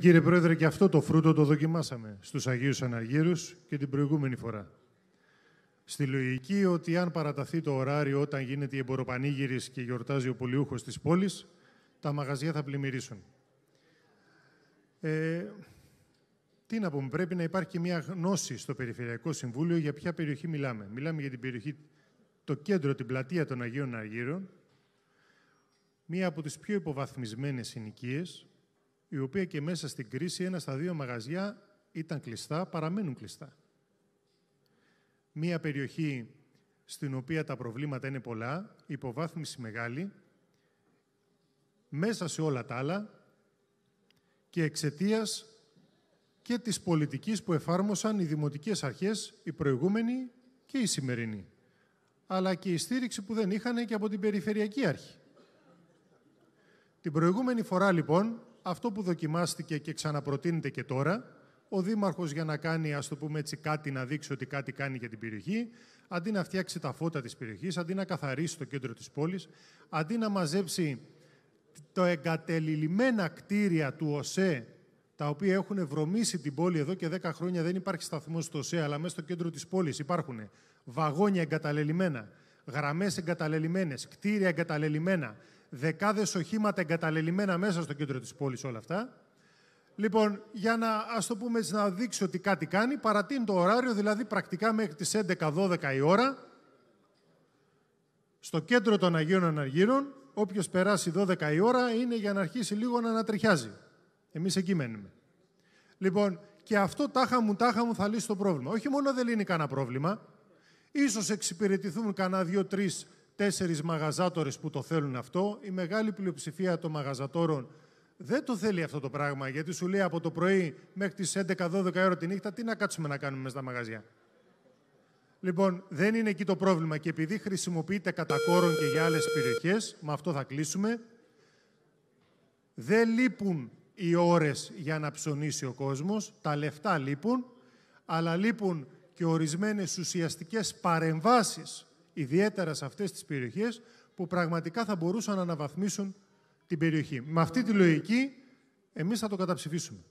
Κύριε Πρόεδρε, και αυτό το φρούτο το δοκιμάσαμε στους Αγίους Αναργύρους και την προηγούμενη φορά. Στη λογική ότι αν παραταθεί το ωράριο όταν γίνεται η εμποροπανήγυρης και γιορτάζει ο πολιούχος της πόλης, τα μαγαζιά θα πλημμυρίσουν. Ε, τι να πούμε, πρέπει να υπάρχει και μια γνώση στο Περιφερειακό Συμβούλιο για ποια περιοχή μιλάμε. Μιλάμε για την περιοχή, το κέντρο, την πλατεία των Αγίων Αργύρων, μία από τις πιο υποβαθμισμένες συνοικίες, η οποία και μέσα στην κρίση ένα στα δύο μαγαζιά ήταν κλειστά, παραμένουν κλειστά. Μία περιοχή στην οποία τα προβλήματα είναι πολλά, υποβάθμιση μεγάλη, μέσα σε όλα τα άλλα και εξαιτίας και της πολιτικής που εφάρμοσαν οι δημοτικές αρχές, οι προηγούμενοι και η σημερινοί. Αλλά και η στήριξη που δεν είχαν και από την περιφερειακή αρχή. Την προηγούμενη φορά, λοιπόν, αυτό που δοκιμάστηκε και ξαναπροτείνεται και τώρα, ο Δήμαρχος για να κάνει, ας το πούμε έτσι, κάτι να δείξει ότι κάτι κάνει για την περιοχή, αντί να φτιάξει τα φώτα της περιοχής, αντί να καθαρίσει το κέντρο της πόλης. αντί να μαζέψει τα εγκατελειμμένα κτίρια του ΟΣΕ, τα οποία έχουν βρωμίσει την πόλη εδώ και 10 χρόνια, δεν υπάρχει σταθμός στο ΟΣΕ, αλλά μέσα στο κέντρο της πόλης υπάρχουν βαγόνια εγκαταλελειμμένα, γραμμές εγκαταλελειμμένες, κτίρια εγκαταλελειμμένα, δεκάδες οχήματα εγκαταλελειμμένα μέσα στο κέντρο της πόλης, όλα αυτά. Λοιπόν, για να ας το πούμε να δείξει ότι κάτι κάνει, παρατείνει το ωράριο, δηλαδή πρακτικά μέχρι τις 11-12 η ώρα, στο κέντρο των Αγίων Αναργύρων, όποιος περάσει 12 η ώρα οποιο περασει 12 η ωρα ειναι για να αρχίσει λίγο να ανατριχιάζει. Εμείς εκεί μένουμε. Λοιπόν, και αυτό τάχα μου, τάχα μου θα λύσει το πρόβλημα. Όχι μόνο δεν λύνει κανένα πρόβλημα, ίσως εξυπηρετηθούν κανένα δύο-τρει τέσσερις μαγαζάτορες που το θέλουν αυτό. Η μεγάλη πλειοψηφία των μαγαζατόρων δεν το θέλει αυτό το πράγμα, γιατί σου λέει από το πρωί μέχρι τις 11-12 ώρα τη νύχτα, τι να κάτσουμε να κάνουμε μέσα στα μαγαζιά. Λοιπόν, δεν είναι εκεί το πρόβλημα και επειδή χρησιμοποιείται κατά κόρον και για άλλες περιοχές, με αυτό θα κλείσουμε, δεν λείπουν οι ώρες για να ψωνίσει ο κόσμος, τα λεφτά λείπουν, αλλά λείπουν και ορισμένες ουσιαστικές παρεμβάσεις ιδιαίτερα σε αυτές τις περιοχές, που πραγματικά θα μπορούσαν να αναβαθμίσουν την περιοχή. Με αυτή τη λογική, εμείς θα το καταψηφίσουμε.